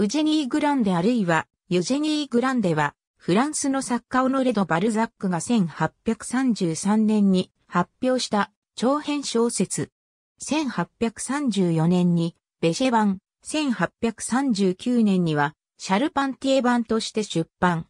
ウジェニー・グランデあるいは、ユジェニー・グランデは、フランスの作家オノレド・バルザックが1833年に発表した長編小説。1834年にベシェ版、1839年にはシャルパンティエ版として出版。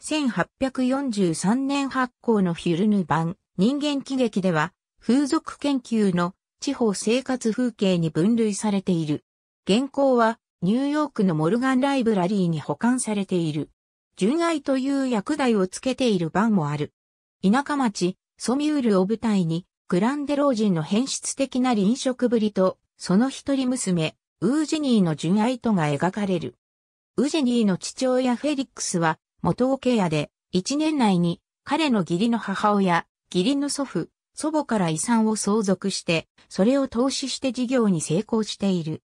1843年発行のフィルヌ版、人間喜劇では、風俗研究の地方生活風景に分類されている。原稿はニューヨークのモルガンライブラリーに保管されている。純愛という薬代をつけている版もある。田舎町、ソミュールを舞台に、グランデ老人の変質的な臨食ぶりと、その一人娘、ウージニーの純愛とが描かれる。ウージニーの父親フェリックスは、元オケ屋で、一年内に、彼の義理の母親、義理の祖父、祖母から遺産を相続して、それを投資して事業に成功している。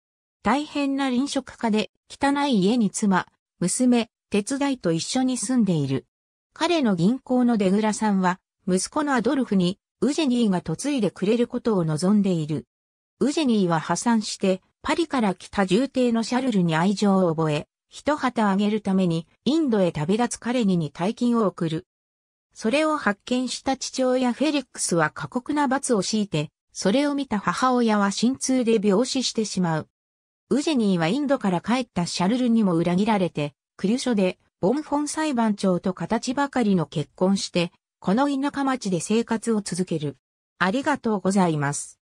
大変な臨食家で、汚い家に妻、娘、手伝いと一緒に住んでいる。彼の銀行の出らさんは、息子のアドルフに、ウジェニーが嫁いでくれることを望んでいる。ウジェニーは破産して、パリから来た重帝のシャルルに愛情を覚え、一旗あげるために、インドへ旅立つ彼にに大金を送る。それを発見した父親フェリックスは過酷な罰を強いて、それを見た母親は心痛で病死してしまう。ウジェニーはインドから帰ったシャルルにも裏切られて、クリュショで、ボンフォン裁判長と形ばかりの結婚して、この田舎町で生活を続ける。ありがとうございます。